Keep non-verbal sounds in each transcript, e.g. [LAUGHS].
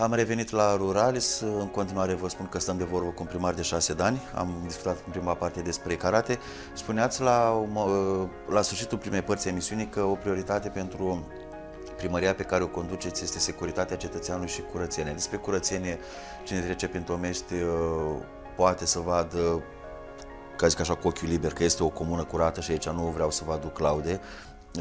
Am revenit la Ruralis, în continuare vă spun că stăm de vorbă cu un primar de șase ani, am discutat în prima parte despre karate. Spuneați la, la sfârșitul primei părți a emisiunii că o prioritate pentru primăria pe care o conduceți este securitatea cetățeanului și curățenie. Despre curățenie, cine trece prin Tomești uh, poate să vadă ca zic așa, cu ochiul liber, că este o comună curată și aici nu vreau să vă aduc claude,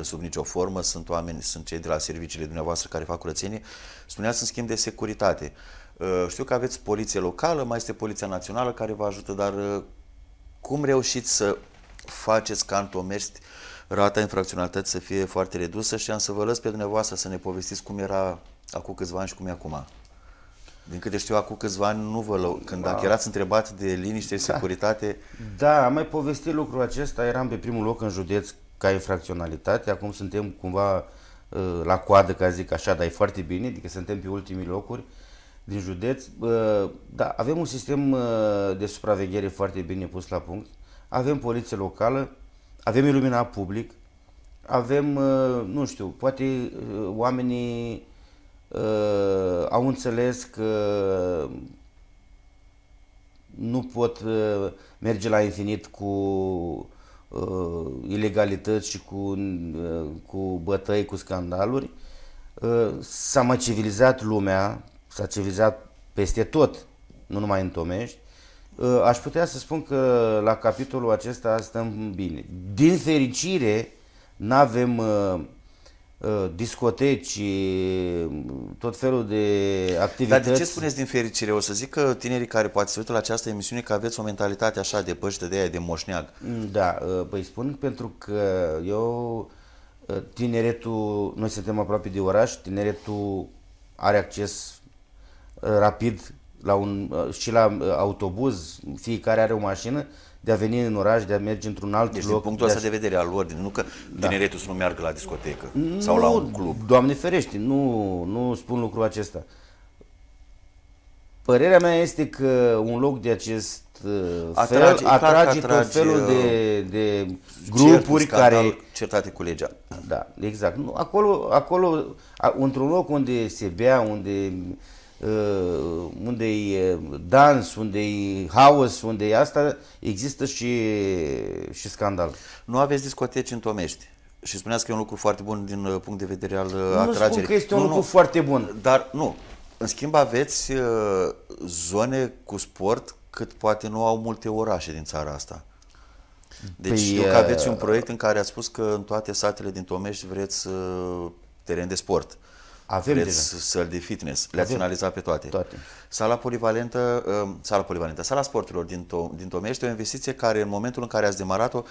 sub nicio formă, sunt oameni, sunt cei de la serviciile dumneavoastră care fac curățenie. Spuneați în schimb de securitate. Uh, știu că aveți poliție locală, mai este poliția națională care vă ajută, dar uh, cum reușiți să faceți ca în rata infracționalității să fie foarte redusă și am să vă lăs pe dumneavoastră să ne povestiți cum era acum câțiva ani și cum e acum. Din câte știu, acum câțiva ani nu vă lău. Când dacă erați întrebat de liniște și securitate... Da, am mai povestit lucrul acesta. Eram pe primul loc în județ ca infracționalitate. Acum suntem cumva ă, la coadă, ca zic așa, dar e foarte bine, adică suntem pe ultimii locuri din județ. Ă, da, avem un sistem ă, de supraveghere foarte bine pus la punct. Avem poliție locală, avem iluminat public, avem, nu știu, poate oamenii au înțeles că nu pot merge la infinit cu uh, ilegalități și cu, uh, cu bătăi, cu scandaluri, uh, s-a mai civilizat lumea, s-a civilizat peste tot, nu numai în Tomești. Uh, aș putea să spun că la capitolul acesta stăm bine. Din fericire, nu avem uh, Uh, discoteci, uh, tot felul de activități. Dar de ce spuneți din fericire? O să zic că tinerii care poate să uită la această emisiune că aveți o mentalitate așa de depășită de aia de moșneag. Mm, da, uh, păi spun pentru că eu, tineretul, noi suntem aproape de oraș, tineretul are acces rapid la un, și la autobuz, fiecare are o mașină de a veni în oraș, de a merge într-un alt deci, loc. Deci punctul ăsta de, a... de vedere al lor, nu că da. tineretul să nu meargă la discotecă nu, sau la un club. Doamne ferește, nu, nu spun lucrul acesta. Părerea mea este că un loc de acest uh, fel atrage, atrage, atrage tot felul uh, de, de grupuri care... Certate cu legea. Da, exact. Acolo, acolo într-un loc unde se bea, unde Uh, unde e uh, dans, unde e haos, unde e asta, există și, și scandal. Nu aveți discoteci în Tomești. Și spuneați că e un lucru foarte bun din uh, punct de vedere al nu atragerii. Nu spun că este un nu, lucru nu, foarte bun. Dar nu. În schimb aveți zone cu sport cât poate nu au multe orașe din țara asta. Deci păi, știu că aveți un proiect în care ați spus că în toate satele din Tomești vreți teren de sport. Uh, avem vreți deja. săli de fitness, le-ați analizat pe toate. toate. Sala polivalentă, um, sala polivalentă, sala sporturilor din, to din Tomei este o investiție care în momentul în care ați demarat-o,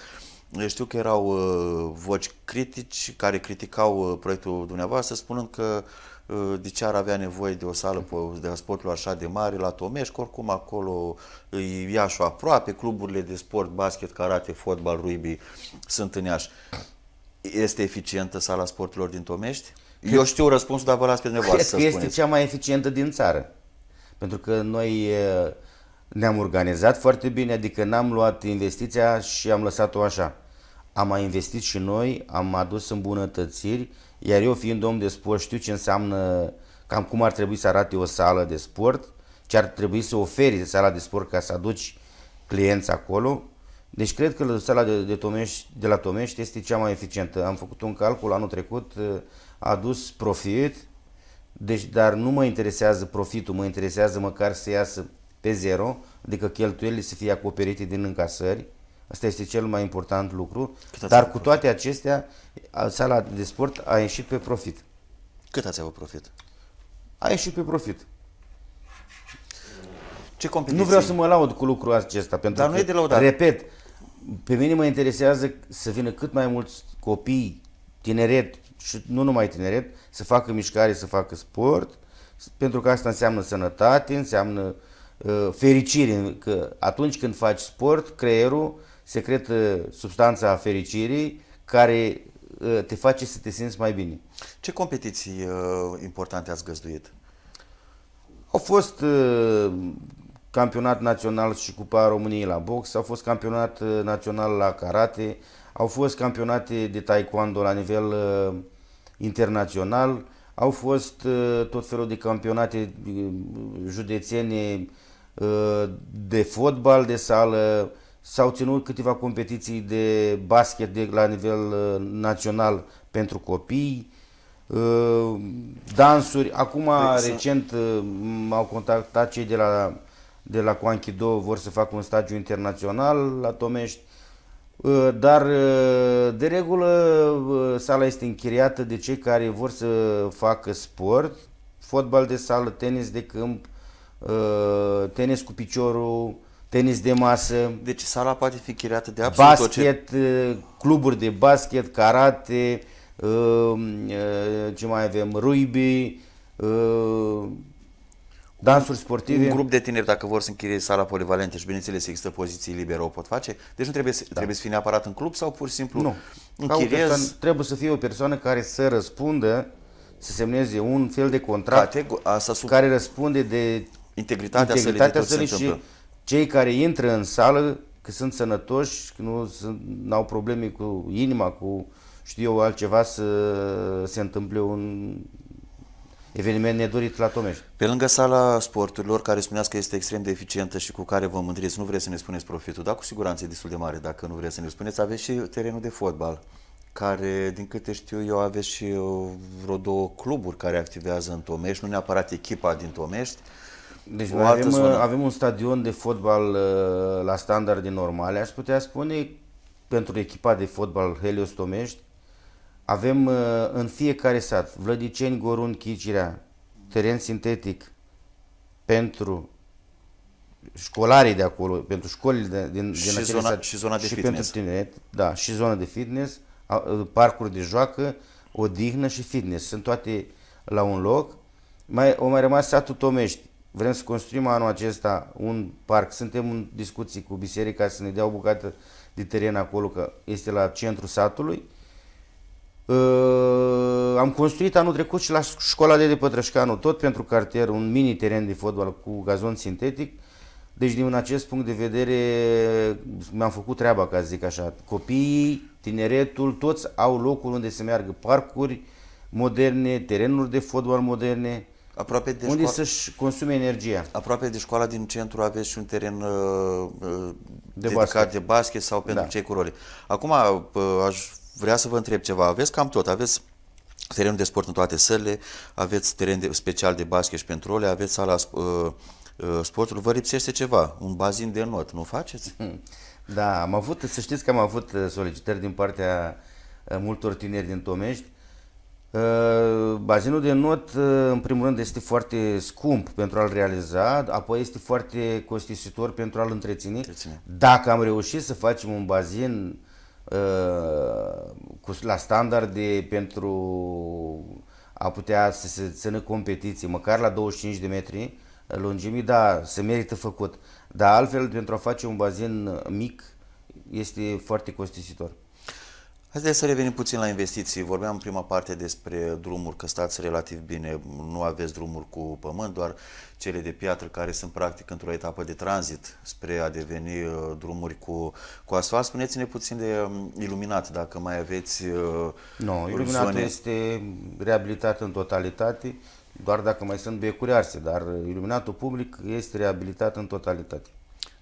știu că erau uh, voci critici care criticau uh, proiectul dumneavoastră spunând că uh, de ce ar avea nevoie de o sală de sportul așa de mare la Tomeș, oricum acolo e Iașul aproape, cluburile de sport, basket, karate, fotbal, rugby sunt în Iași. Este eficientă sala sporturilor din Tomești? Eu știu răspunsul, dar vă las pe dumneavoastră să că este cea mai eficientă din țară. Pentru că noi ne-am organizat foarte bine, adică n-am luat investiția și am lăsat-o așa. Am mai investit și noi, am adus îmbunătățiri, iar eu fiind om de sport știu ce înseamnă cam cum ar trebui să arate o sală de sport, ce ar trebui să oferi sala de sport ca să aduci clienți acolo. Deci cred că sala de, de, Tomești, de la Tomești este cea mai eficientă. Am făcut un calcul anul trecut, adus profit, deci, dar nu mă interesează profitul, mă interesează măcar să iasă pe zero, adică cheltuielile să fie acoperite din încasări. Asta este cel mai important lucru. Cât dar cu toate profit? acestea, sala de sport a ieșit pe profit. Cât ați avut profit? A ieșit pe profit. Ce competiții? Nu vreau să mă laud cu lucrul acesta, pentru dar că, nu e de laudat. repet, pe mine mă interesează să vină cât mai mulți copii, tineret, și nu numai tineret, să facă mișcare, să facă sport, pentru că asta înseamnă sănătate, înseamnă uh, fericire, că atunci când faci sport, creierul secretă substanța a fericirii care uh, te face să te simți mai bine. Ce competiții uh, importante ați găzduit? Au fost uh, campionat național și Cupa României la box, au fost campionat uh, național la karate, au fost campionate de taekwondo la nivel uh, internațional, au fost uh, tot felul de campionate uh, județene uh, de fotbal de sală, s-au ținut câteva competiții de basket de, la nivel național pentru copii, dansuri. Acum, exact. recent, m-au contactat cei de la, de la Coanchido, vor să facă un stagiu internațional la Tomești. Uh, dar uh, de regulă uh, sala este închiriată de cei care vor să facă sport, fotbal de sală, tenis de câmp, tenis cu piciorul, tenis de masă. Deci sala poate fi închiriată de absolut Basket, orice... cluburi de basket, karate, ce mai avem, rugby, dansuri sportive. Un grup de tineri, dacă vor să închirie sala polivalentă și bineînțeles există poziții libere, o pot face. Deci nu trebuie să, da. trebuie să fie neapărat în club sau pur și simplu nu. închiriezi? Persoană, trebuie să fie o persoană care să răspundă, să semneze un fel de contract Catego- asta sub... care răspunde de integritatea, integritatea sălii și cei care intră în sală că sunt sănătoși, că nu au probleme cu inima, cu știu eu altceva să se întâmple un eveniment nedorit la Tomești. Pe lângă sala sporturilor, care spuneați că este extrem de eficientă și cu care vă mândriți, nu vreți să ne spuneți profitul, dar cu siguranță e destul de mare dacă nu vreți să ne spuneți, aveți și terenul de fotbal care, din câte știu eu, aveți și uh, vreo două cluburi care activează în Tomești, nu neapărat echipa din Tomești. Deci avem, uh, avem un stadion de fotbal uh, la standarde normale, aș putea spune, pentru echipa de fotbal Helios Tomești, avem uh, în fiecare sat Vlădiceni, Gorun, Chicirea, teren sintetic pentru școlarii de acolo, pentru școlile de, din, și din zona, sat, și zona de și fitness. pentru tineret, da, și zona de fitness, uh, parcuri de joacă, odihnă și fitness. Sunt toate la un loc. Mai, o mai rămas satul Tomești. Vrem să construim anul acesta un parc. Suntem în discuții cu biserica să ne dea o bucată de teren acolo, că este la centrul satului. Uh, am construit anul trecut și la școala de Pătrășcanu, tot pentru cartier, un mini teren de fotbal cu gazon sintetic. Deci, din acest punct de vedere, mi-am făcut treaba, ca să zic așa. Copiii, tineretul, toți au locul unde se meargă parcuri moderne, terenuri de fotbal moderne, aproape de unde să-și consume energia. Aproape de școala din centru aveți și un teren uh, de dedicat basket. de basket sau pentru da. cei cu role. Acum uh, aș vrea să vă întreb ceva. Aveți cam tot, aveți terenul de sport în toate sălile, aveți teren de, special de basket și pentru ole, aveți sala uh, uh, sportului, vă lipsește ceva, un bazin de not, nu faceți? [LAUGHS] Da, am avut, să știți că am avut uh, solicitări din partea uh, multor tineri din Tomești. Uh, bazinul de not, în primul rând, este foarte scump pentru a-l realiza, apoi este foarte costisitor pentru a-l întreține. Întreține. Dacă am reușit să facem un bazin Uh, cu, la standarde pentru a putea să se țină competiții, măcar la 25 de metri lungimi, da, se merită făcut. Dar altfel, pentru a face un bazin mic, este foarte costisitor. Haideți să revenim puțin la investiții. Vorbeam în prima parte despre drumuri, că stați relativ bine, nu aveți drumuri cu pământ, doar cele de piatră care sunt practic într-o etapă de tranzit spre a deveni uh, drumuri cu, cu asfalt. Spuneți-ne puțin de um, iluminat, dacă mai aveți uh, Nu, iluminatul zone... este reabilitat în totalitate, doar dacă mai sunt becuri arse, dar iluminatul public este reabilitat în totalitate.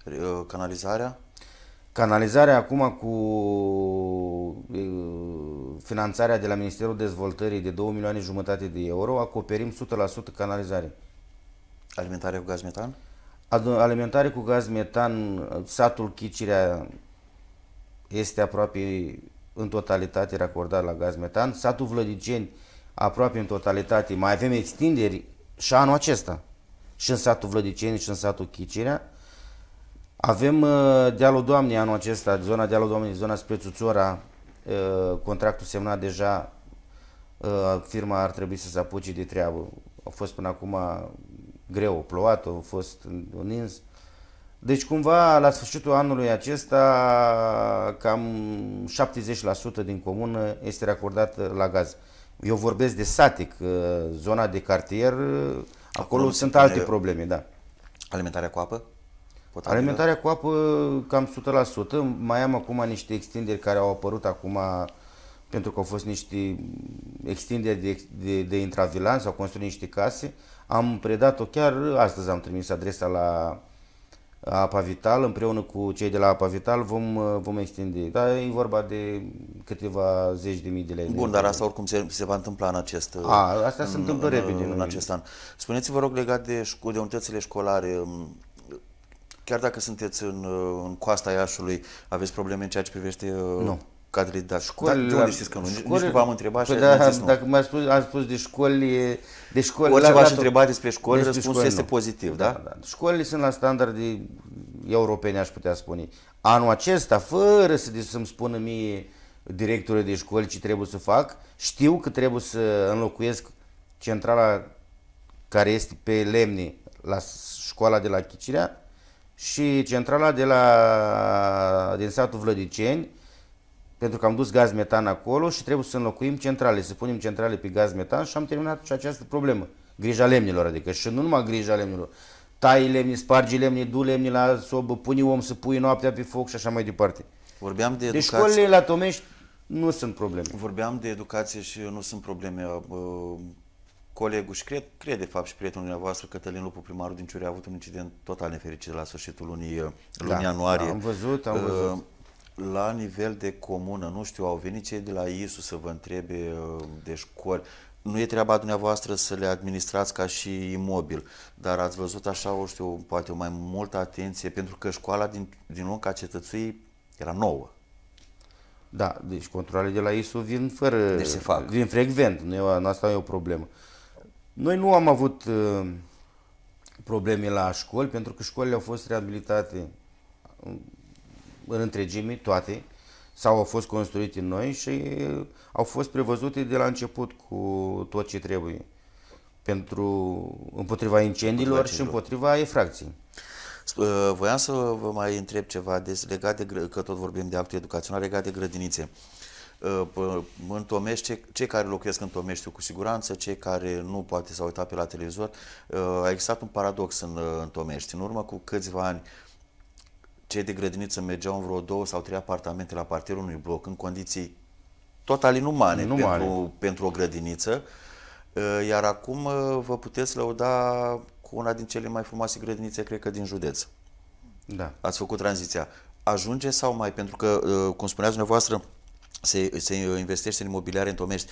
Uh, canalizarea? Canalizarea acum cu finanțarea de la Ministerul Dezvoltării de 2 milioane jumătate de euro, acoperim 100% canalizare. Alimentare cu gaz metan? Alimentare cu gaz metan, satul Chicirea este aproape în totalitate racordat la gaz metan, satul Vlădiceni aproape în totalitate, mai avem extinderi și anul acesta, și în satul Vlădiceni și în satul Chicirea, avem uh, dealul Doamnei anul acesta, zona dealul Doamnei, zona spre Țuțora, uh, contractul semnat deja, uh, firma ar trebui să se apuce de treabă. A fost până acum greu, plouat, a fost un ins. Deci cumva la sfârșitul anului acesta cam 70% din comună este racordată la gaz. Eu vorbesc de satic, zona de cartier, acolo, acolo sunt alte probleme, da. Alimentarea cu apă? potabilă. Alimentarea cu apă cam 100%. Mai am acum niște extinderi care au apărut acum pentru că au fost niște extinderi de, de, de intravilan, s-au construit niște case. Am predat-o chiar astăzi, am trimis adresa la Apa Vital, împreună cu cei de la Apa Vital vom, vom extinde. Dar e vorba de câteva zeci de mii de lei. Bun, dar asta oricum se, se va întâmpla în acest an. asta în, se întâmplă în, repede. În, în acest an. Spuneți-vă, rog, legat de, de unitățile școlare, Chiar dacă sunteți în, uh, în coasta Iașului, aveți probleme în ceea ce privește uh, nu. cadrele de școli? Da, de unde știți că nu? Școli, Nici nu v-am întrebat păi și da, zis, nu. Dacă m ați spus, am spus de școli... De școli Orice v-aș întreba despre școli, despre răspunsul școli, este nu. pozitiv, da? da? da? Școlile sunt la standarde europene, aș putea spune. Anul acesta, fără să, să-mi spună mie directorii de școli ce trebuie să fac, știu că trebuie să înlocuiesc centrala care este pe lemne la școala de la Chicirea, și centrala de la, din satul Vlădiceni, pentru că am dus gaz metan acolo și trebuie să înlocuim centrale, să punem centrale pe gaz metan și am terminat și această problemă. Grija lemnilor, adică și nu numai grija lemnilor, tai lemnii, spargi lemnii, du lemnii la sobă, pune om să pui noaptea pe foc și așa mai departe. Vorbeam de deci educație. Deci școlile la Tomești nu sunt probleme. Vorbeam de educație și nu sunt probleme. Uh, colegul și cred, cred de fapt și prietenul dumneavoastră, Cătălin Lupu, primarul din Ciurea, a avut un incident total nefericit la sfârșitul lunii, eh, da, lunii da, ianuarie. Da, am văzut, am eh, văzut. La nivel de comună, nu știu, au venit cei de la ISU să vă întrebe eh, de școli. Nu e treaba dumneavoastră să le administrați ca și imobil, dar ați văzut așa, o știu, poate o mai multă atenție, pentru că școala din, din lunga Cetățuii era nouă. Da, deci controlele de la ISU vin fără... Deci se fac. Vin frecvent, nu e, asta nu e o problemă. Uh, noi nu am avut uh, probleme la școli, pentru că școlile au fost reabilitate uh, în întregime, toate, sau au fost construite noi și au fost prevăzute de la început cu tot ce trebuie pentru împotriva incendiilor și împotriva efracției. Uh, voiam să vă mai întreb ceva des, legat de, că tot vorbim de actul educațional, legat de grădinițe în Tomești, cei care locuiesc în Tomești cu siguranță, cei care nu poate s-au uitat pe la televizor, uh, a existat un paradox în, uh, în Tomești. În urmă cu câțiva ani, cei de grădiniță mergeau în vreo două sau trei apartamente la partierul unui bloc în condiții total inumane, inumane. Pentru, pentru o grădiniță. Uh, iar acum vă puteți lăuda cu una din cele mai frumoase grădinițe, cred că, din județ. Da. Ați făcut tranziția. Ajunge sau mai? Pentru că, cum spuneați dumneavoastră, se, se investește în imobiliare în Tomești.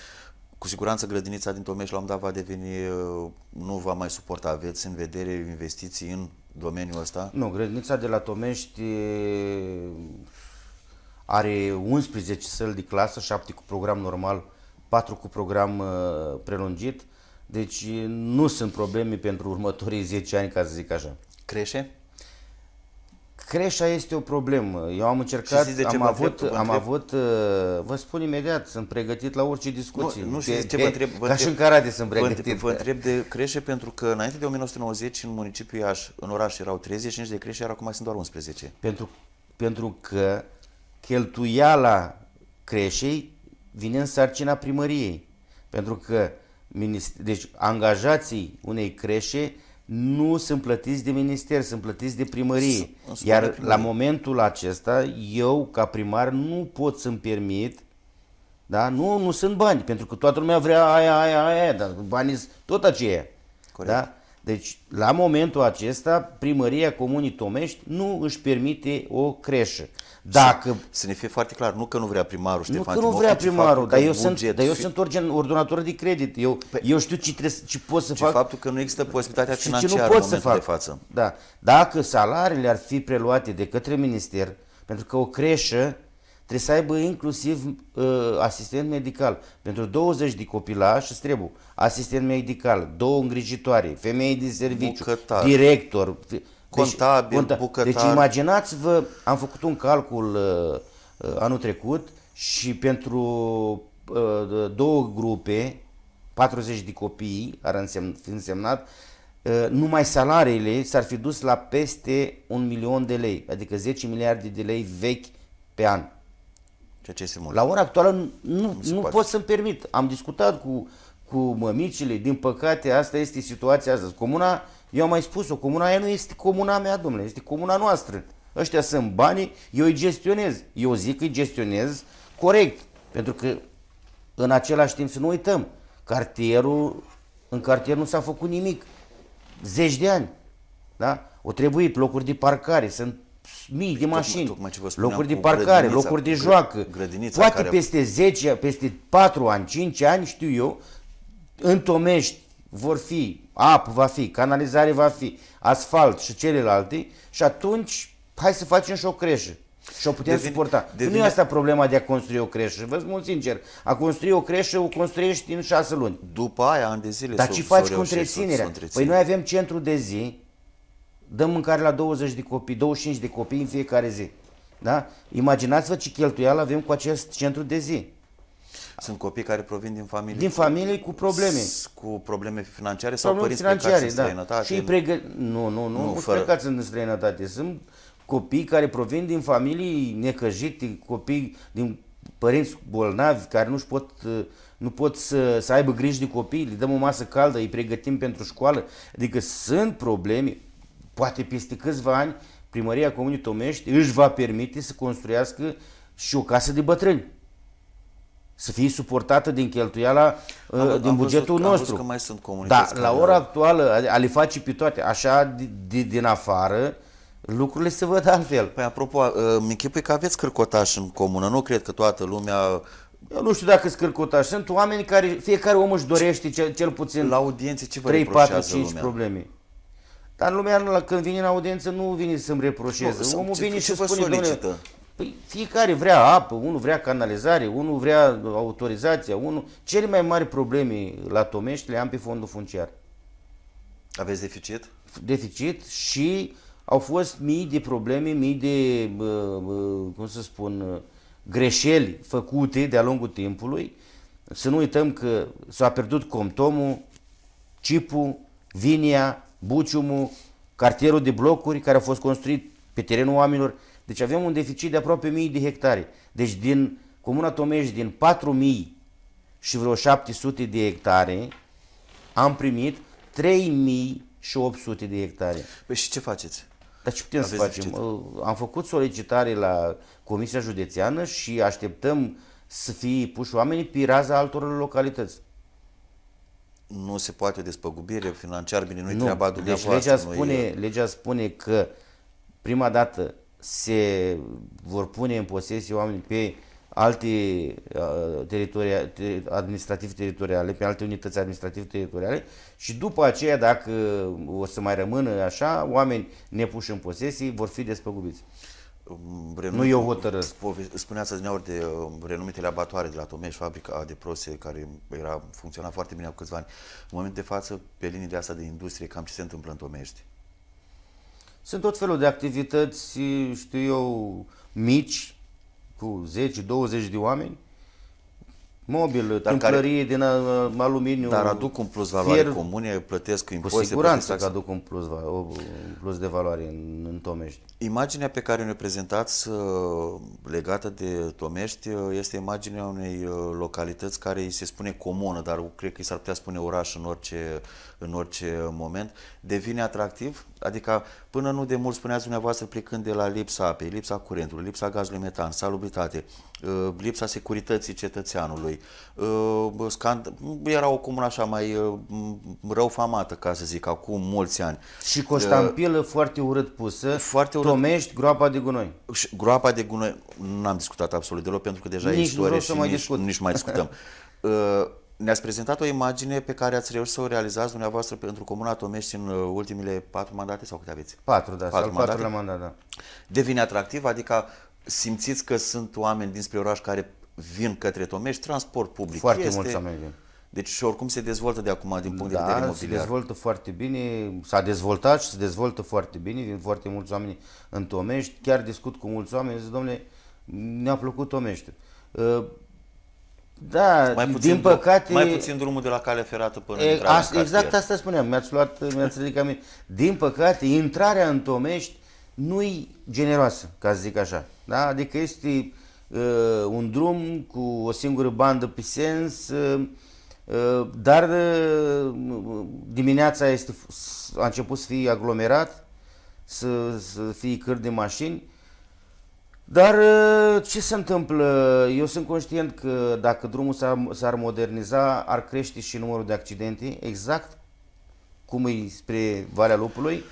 Cu siguranță grădinița din Tomești la un dat va deveni, uh, nu va mai suporta. Aveți în vedere investiții în domeniul ăsta? Nu, grădinița de la Tomești uh, are 11 săli de clasă, 7 cu program normal, 4 cu program uh, prelungit. Deci nu sunt probleme pentru următorii 10 ani, ca să zic așa. Crește? Creșa este o problemă. Eu am încercat, și de am, avut, întreb, am avut, uh, vă spun imediat, sunt pregătit la orice discuție. Nu, nu știți ce vă întreb. Vă ca întreb, și în karate sunt pregătit. vă întreb de creșe pentru că înainte de 1990 în municipiul Iași, în oraș erau 35 de creșe, iar acum sunt doar 11. Pentru, pentru că cheltuiala creșei vine în sarcina primăriei. Pentru că deci, angajații unei creșe nu sunt plătiți de minister, sunt plătiți de primărie. Iar primărie. la momentul acesta, eu ca primar nu pot să-mi permit, da? nu, nu sunt bani, pentru că toată lumea vrea aia, aia, aia, dar banii sunt tot aceia. Corect. Da? Deci, la momentul acesta, primăria Comunii Tomești nu își permite o creșă. Dacă... Să, să ne fie foarte clar, nu că nu vrea primarul Ștefan Nu că nu vrea primarul, dar eu, sunt, dar eu fi... sunt ordonator de credit. Eu, pe... Păi- eu știu ce, trebuie, ce pot să ce fac. faptul că nu există posibilitatea financiară ce nu pot în să fac. de față. Da. Dacă salariile ar fi preluate de către minister, pentru că o creșă trebuie să aibă inclusiv uh, asistent medical. Pentru 20 de copilași îți trebuie asistent medical, două îngrijitoare, femei de serviciu, Bucătar. director, deci, contabil, deci, bucătar. Deci imaginați-vă, am făcut un calcul uh, uh, anul trecut și pentru uh, două grupe, 40 de copii ar însemn, fi însemnat, uh, numai salariile s-ar fi dus la peste un milion de lei, adică 10 miliarde de lei vechi pe an. Ceea ce este mult. La ora actuală nu, nu, nu pot să-mi permit. Am discutat cu, cu mămicile, din păcate asta este situația astăzi. Comuna eu am mai spus-o, comuna aia nu este comuna mea, domnule, este comuna noastră. Ăștia sunt banii, eu îi gestionez. Eu zic că îi gestionez corect, pentru că în același timp să nu uităm, cartierul, în cartier nu s-a făcut nimic. Zeci de ani. Da? O trebuit locuri de parcare, sunt mii de mașini, tocmai, tocmai ce locuri de parcare, locuri de joacă. Poate care... peste 10, peste 4 ani, 5 ani, știu eu, întomești vor fi, apă va fi, canalizare va fi, asfalt și celelalte și atunci hai să facem și o creșă. Și o putem devine, suporta. Devine... Nu e asta problema de a construi o creșă. Vă spun sincer, a construi o creșă o construiești în șase luni. După aia, ani de zile. Dar ce faci cu întreținerea? Păi noi avem centru de zi, dăm mâncare la 20 de copii, 25 de copii în fiecare zi. Da? Imaginați-vă ce cheltuială avem cu acest centru de zi. Sunt copii care provin din familii din familii cu probleme. Cu probleme financiare sau probleme părinți financiare, plecați da. în străinătate. Și Pregă... Nu, nu, nu, nu fără... plecați în străinătate. Sunt copii care provin din familii necăjite, copii din părinți bolnavi care nu-și pot nu pot să, să aibă grijă de copii, le dăm o masă caldă, îi pregătim pentru școală. Adică sunt probleme, poate peste câțiva ani primăria Comunii Tomești își va permite să construiască și o casă de bătrâni să fie suportată din cheltuiala am, uh, din am bugetul văzut, nostru. Am că mai sunt da, comunități. Da, la ora actuală a le face pe toate, așa din, din afară, lucrurile se văd altfel. Păi apropo, uh, mi închipui că aveți cărcotași în comună, nu cred că toată lumea eu nu știu dacă scârcotași. Sunt oameni care, fiecare om își dorește cel, cel puțin la audiențe ce vă 3, 4, 5 lumea? probleme. Dar lumea când vine în audiență nu vine să-mi reproșeze. Nu, Omul vine și spune, Păi fiecare vrea apă, unul vrea canalizare, unul vrea autorizația, unul... Cele mai mari probleme la Tomești le am pe fondul funciar. Aveți deficit? Deficit și au fost mii de probleme, mii de, cum să spun, greșeli făcute de-a lungul timpului. Să nu uităm că s-a pierdut Comtomul, Cipu, Vinia, Buciumu, cartierul de blocuri care a fost construit pe terenul oamenilor. Deci avem un deficit de aproape 1000 de hectare. Deci din Comuna Tomești, din 4000 și vreo 700 de hectare, am primit 3800 de hectare. Păi și ce faceți? Dar ce putem Aveți să facem? Deficit? Uh, am făcut solicitare la Comisia Județeană și așteptăm să fie puși oamenii pe raza altor localități nu se poate despăgubire financiară, bine, nu-i nu. treaba deci dumneavoastră. Deci legea spune, legea spune că prima dată se vor pune în posesie oameni pe alte uh, teritorii administrativ-teritoriale, pe alte unități administrativ-teritoriale și după aceea, dacă o să mai rămână așa, oameni nepuși în posesie vor fi despăgubiți. Renum... Nu eu hotărăsc. Spuneați adineori de uh, renumitele abatoare de la Tomeș, fabrica de prose care era, funcționa foarte bine acum câțiva ani. În momentul de față, pe de asta de industrie, cam ce se întâmplă în Tomești? Sunt tot felul de activități, știu eu, mici, cu 10-20 de oameni, mobil, dar tâmplărie din uh, aluminiu. Dar aduc un plus valoare fier, comune, plătesc impozite. Cu siguranță că aduc un plus, un plus de valoare în, în Tomești. Imaginea pe care ne prezentați uh, legată de Tomești uh, este imaginea unei localități care îi se spune comună, dar cred că i s-ar putea spune oraș în orice în orice moment, devine atractiv? Adică până nu de mult spuneați dumneavoastră plecând de la lipsa apei, lipsa curentului, lipsa gazului metan, salubritate, uh, lipsa securității cetățeanului, uh, scand... era o comună așa mai uh, răufamată, famată, ca să zic, acum mulți ani. Și Coștampilă uh, foarte urât pusă, foarte urât. Tomești, groapa de gunoi. Groapa de gunoi, n-am discutat absolut deloc, pentru că deja nici e istorie și mai nici, nici mai discutăm. [LAUGHS] Ne-ați prezentat o imagine pe care ați reușit să o realizați dumneavoastră pentru Comuna Tomești în uh, ultimile patru mandate sau câte aveți? Patru, da. Patru mandate. la mandat, da. Devine atractiv? Adică simțiți că sunt oameni dinspre oraș care vin către Tomești, transport public Foarte este... mulți oameni vin. Deci oricum se dezvoltă de acum din punct da, de vedere imobiliar. se dezvoltă foarte bine, s-a dezvoltat și se dezvoltă foarte bine, vin foarte mulți oameni în Tomești, chiar discut cu mulți oameni, zic, domnule, ne-a plăcut Tomeștiul. Uh, da, mai puțin, din păcate... Mai puțin drumul de la cale ferată până e, intrarea în exact cartier. Exact asta spuneam, mi-ați luat, mi-ați ridicat mie. Din păcate, intrarea în Tomești nu-i generoasă, ca să zic așa. Da? Adică este uh, un drum cu o singură bandă pe sens, uh, uh, dar uh, dimineața este, a început să fie aglomerat, să, să fie căr de mașini, dar ă, ce se întâmplă? Eu sunt conștient că dacă drumul s-ar, moderniza, ar crește și numărul de accidente, exact cum e spre Valea Lupului,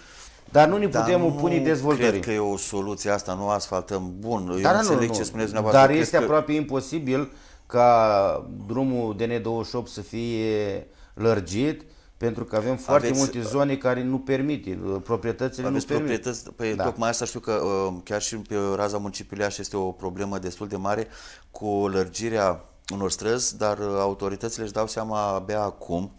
dar nu ne dar putem opune dezvoltării. cred că e o soluție asta, nu asfaltăm bun. Eu dar înțeleg nu, nu. ce spuneți dumneavoastră. Dar este că... aproape imposibil ca drumul DN28 să fie lărgit, pentru că avem foarte aveți, multe uh, zone care nu permit uh, proprietățile aveți nu permit. proprietăți, păi da. tocmai asta știu că uh, chiar și pe raza municipiului Iași este o problemă destul de mare cu lărgirea unor străzi, dar autoritățile își dau seama abia acum,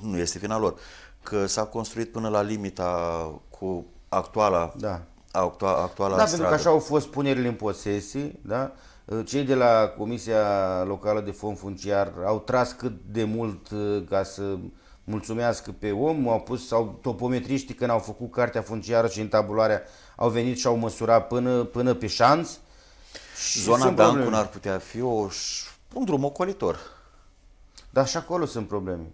nu este vina lor, că s-a construit până la limita cu actuala da. actuala, actuala da, stradă. pentru că așa au fost punerile în posesie, da? Cei de la Comisia Locală de Fond Funciar au tras cât de mult ca să mulțumească pe om, au pus, sau topometriștii când au făcut cartea funciară și întabularea, au venit și au măsurat până, până pe șanț. Zona Dancun ar putea fi o, un drum ocolitor. Dar și acolo sunt probleme.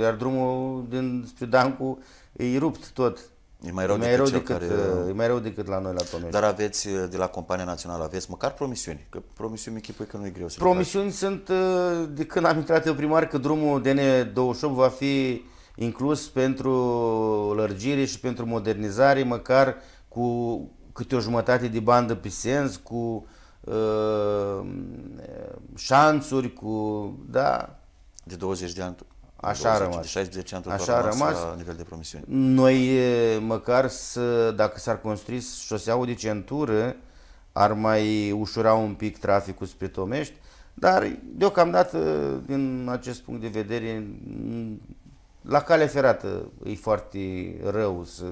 Iar, drumul din, spre Dancu e rupt tot. E mai rău, e mai rău decât, decât care... e mai rău decât la noi la Tomești. Dar aveți uh, de la compania națională aveți măcar promisiuni, că promisiuni echipă că nu e greu să Promisiuni sunt uh, de când am intrat eu primar că drumul DN28 va fi inclus pentru lărgire și pentru modernizare, măcar cu câte o jumătate de bandă pe sens, cu uh, șanțuri, cu... da. De 20 de ani Așa a rămas. 60 de Așa a rămas. La nivel de promisiuni. Noi, măcar să, dacă s-ar construi șoseaua de centură, ar mai ușura un pic traficul spre Tomești, dar deocamdată, din acest punct de vedere, la cale ferată e foarte rău să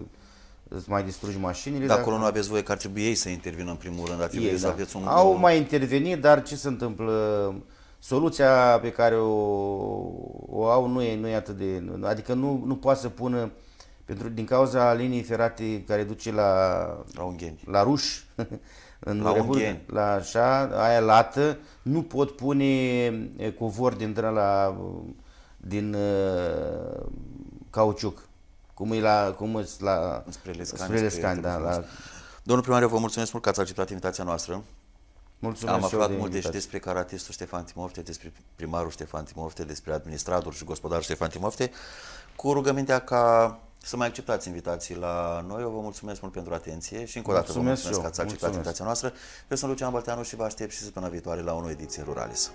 îți mai distrugi mașinile. Dar acolo nu aveți voie că ar trebui ei să intervină în primul rând, ar ei, să da. aveți un... Au mai intervenit, dar ce se întâmplă? Soluția pe care o, o au nu e, nu e atât de... Adică nu, nu poate să pună, pentru, din cauza linii ferate care duce la... La Ungheni. La Ruș. [LAUGHS] în la Republic, Ungheni. La așa, aia lată, nu pot pune covor din la din uh, cauciuc, cum e la, cum e la, spre Lescani, spre Lescani, spre da, la... Domnul primar, eu vă mulțumesc mult că ați acceptat invitația noastră. Mulțumesc Am aflat de multe și despre caratistul Ștefan Timofte, despre primarul Ștefan Timofte, despre administratorul și gospodarul Ștefan Timofte, cu rugămintea ca să mai acceptați invitații la noi. Eu vă mulțumesc mult pentru atenție și încă o dată mulțumesc vă mulțumesc eu. că ați acceptat mulțumesc. invitația noastră. Eu sunt Lucian Bălteanu și vă aștept și săptămâna viitoare la o nouă ediție Ruralis.